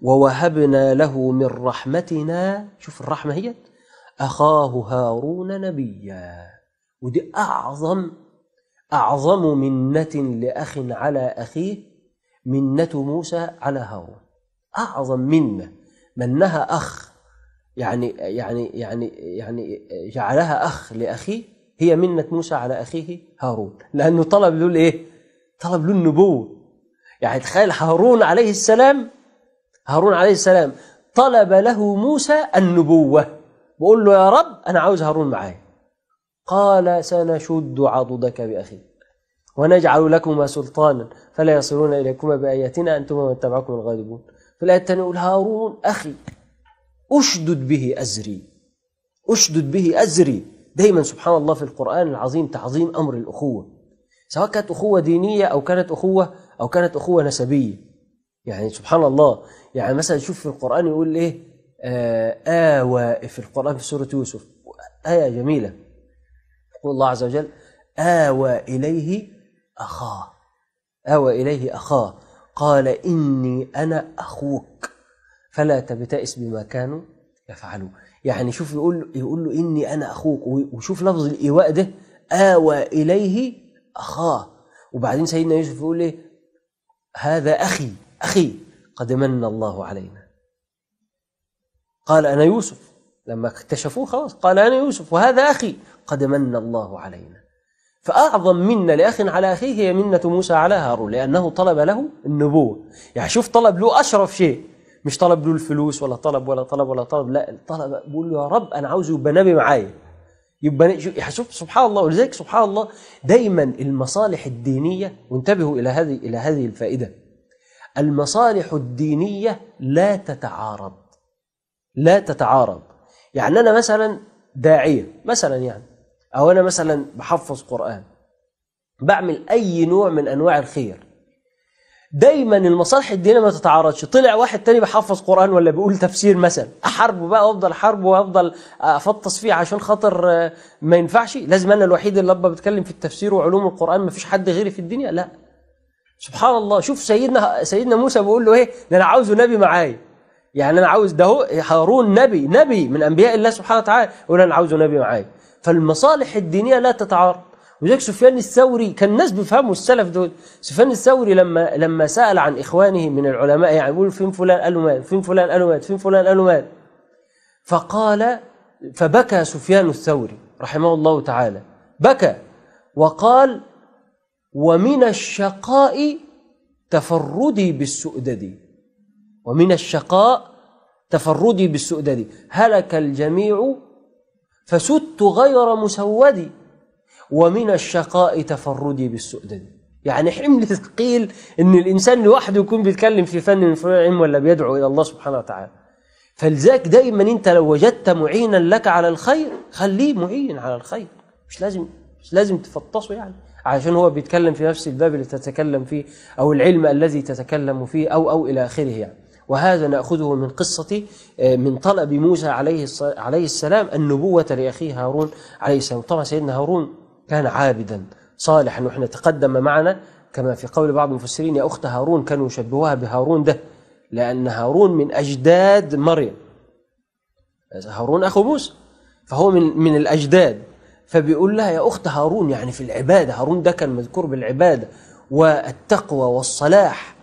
ووهبنا له من رحمتنا شوف الرحمة هي أخاه هارون نبيا ودي أعظم أعظم منة لأخ على أخيه منة موسى على هارون أعظم منة منها أخ يعني يعني يعني يعني جعلها أخ لأخيه هي منة موسى على أخيه هارون لأنه طلب له الإيه؟ طلب له النبوة يعني تخيل هارون عليه السلام هارون عليه السلام طلب له موسى النبوة بقول له يا رب أنا عاوز هارون معايا قال سنشد عضدك بأخيك ونجعل لكما سلطانا فلا يصلون إليكما بآياتنا أنتما ومن تبعكم الغالبون في الآية الثانية يقول هارون أخي أشدد به أزري أشدد به أزري دايما سبحان الله في القرآن العظيم تعظيم أمر الأخوة سواء كانت أخوة دينية أو كانت أخوة أو كانت أخوة نسبية يعني سبحان الله يعني مثلا شوف في القرآن يقول إيه آوى آه، آه، في القرآن في سورة يوسف آية جميلة يقول الله عز وجل آوى آه، إليه أخاه آوى إليه أخاه قال إني أنا أخوك فلا تبتئس بما كانوا يفعلون يعني شوف يقول يقول له إني أنا أخوك وشوف لفظ الإيواء ده آوى إليه أخاه وبعدين سيدنا يوسف يقول له إيه؟ هذا أخي أخي قد من الله علينا قال أنا يوسف لما اكتشفوه خلاص قال أنا يوسف وهذا أخي قد من الله علينا فأعظم منة لأخ على أخيه هي منة موسى على هارون لأنه طلب له النبوة يعني شوف طلب له أشرف شيء مش طلب له الفلوس ولا طلب ولا طلب ولا طلب لا طلب بقول له يا رب أنا عاوز يبقى نبي معايا يبقى يعني شوف سبحان الله ولذلك سبحان الله دايما المصالح الدينية وانتبهوا إلى هذه إلى هذه الفائدة المصالح الدينية لا تتعارض لا تتعارض يعني أنا مثلا داعية مثلا يعني أو أنا مثلا بحفظ قرآن بعمل أي نوع من أنواع الخير دايما المصالح الدينيه ما تتعارضش طلع واحد تاني بحفظ قران ولا بيقول تفسير مثلا احاربه بقى وافضل احاربه وافضل افطس فيه عشان خاطر ما ينفعش لازم انا الوحيد اللي ابقى بتكلم في التفسير وعلوم القران ما فيش حد غيري في الدنيا لا سبحان الله شوف سيدنا سيدنا موسى بيقول له ايه ده انا عاوزه نبي معايا يعني انا عاوز ده هو هارون نبي نبي من انبياء الله سبحانه وتعالى يقول انا عاوزه نبي معايا فالمصالح الدينيه لا تتعارض وذلك سفيان الثوري كان الناس بيفهموا السلف دول سفيان الثوري لما لما سال عن اخوانه من العلماء يعني يقول فين فلان قالوا مات فين فلان قالوا مات فين فلان قالوا مات فقال فبكى سفيان الثوري رحمه الله تعالى بكى وقال ومن الشقاء تفردي بالسؤدد ومن الشقاء تفردي بالسؤدد هلك الجميع فسدت غير مسودي ومن الشقاء تفردي بالسؤدد يعني حمل ثقيل ان الانسان لوحده يكون بيتكلم في فن من فروع العلم ولا بيدعو الى الله سبحانه وتعالى فلذلك دايما انت لو وجدت معينا لك على الخير خليه معين على الخير مش لازم مش لازم تفطسه يعني عشان هو بيتكلم في نفس الباب اللي تتكلم فيه أو العلم الذي تتكلم فيه أو أو إلى آخره يعني وهذا نأخذه من قصة آه، من طلب موسى عليه عليه السلام النبوة لأخيه هارون عليه السلام طبعا سيدنا هارون كان عابدا صالحا وإحنا تقدم معنا كما في قول بعض المفسرين يا أخت هارون كانوا يشبهوها بهارون ده لأن هارون من أجداد مريم هارون أخو موسى فهو من من الأجداد فبيقول لها يا أخت هارون يعني في العبادة هارون ده كان مذكور بالعبادة والتقوى والصلاح